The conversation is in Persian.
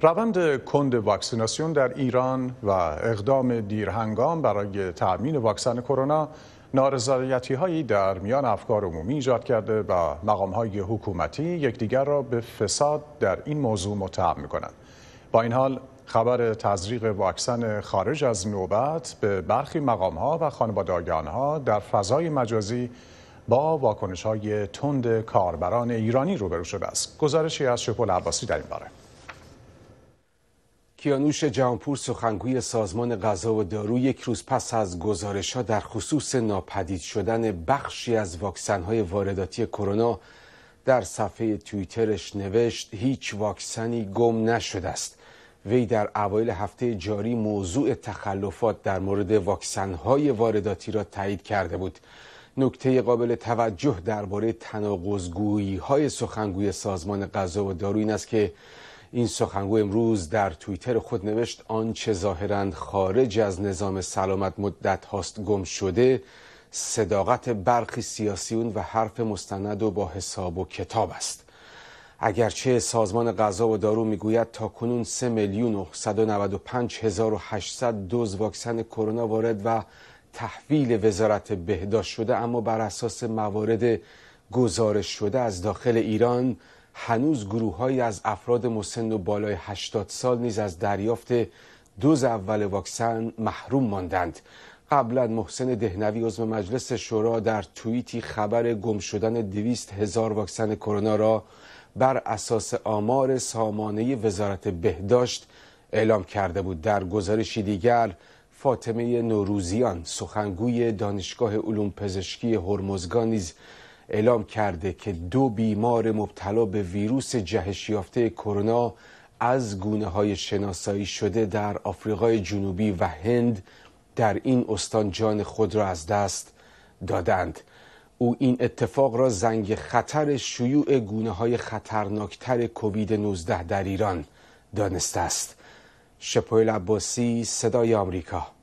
روند کند واکسیناسیون در ایران و اقدام دیرهنگام برای تأمین واکسن کرونا نارضایتی هایی در میان افکار عمومی ایجاد کرده و مقام های حکومتی یکدیگر را به فساد در این موضوع متهم می کنند. با این حال خبر تزریق واکسن خارج از نوبت به برخی مقام ها و خانواده ها در فضای مجازی با واکنش های تند کاربران ایرانی روبرو شده است. گزارشی از شپول عباسی در این باره. کیانوش جهانپور سخنگوی سازمان غذا و دارو یک روز پس از گزارش ها در خصوص ناپدید شدن بخشی از واکسن های وارداتی کرونا در صفحه توییترش نوشت هیچ واکسنی گم نشده است وی در اوایل هفته جاری موضوع تخلفات در مورد واکسن های وارداتی را تایید کرده بود نکته قابل توجه درباره تناقض های سخنگوی سازمان غذا و دارو این است که این سخنگو امروز در توییتر خود نوشت آنچه ظاهرا خارج از نظام سلامت مدت هاست گم شده صداقت برخی سیاسیون و حرف مستند و با حساب و کتاب است اگرچه سازمان غذا و دارو میگوید تا کنون 3 میلیون دوز واکسن کرونا وارد و تحویل وزارت بهداشت شده اما بر اساس موارد گزارش شده از داخل ایران هنوز گروههایی از افراد مسن و بالای 80 سال نیز از دریافت دوز اول واکسن محروم ماندند قبلا محسن دهنوی عضو مجلس شورا در توییتی خبر گم شدن دویست هزار واکسن کرونا را بر اساس آمار سامانه وزارت بهداشت اعلام کرده بود در گزارشی دیگر فاطمه نوروزیان سخنگوی دانشگاه علوم پزشکی هرمزگان نیز اعلام کرده که دو بیمار مبتلا به ویروس جهشیافته کرونا از گونه های شناسایی شده در آفریقای جنوبی و هند در این استان جان خود را از دست دادند او این اتفاق را زنگ خطر شیوع گونه های خطرناکتر کووید 19 در ایران دانسته است شپویل عباسی صدای آمریکا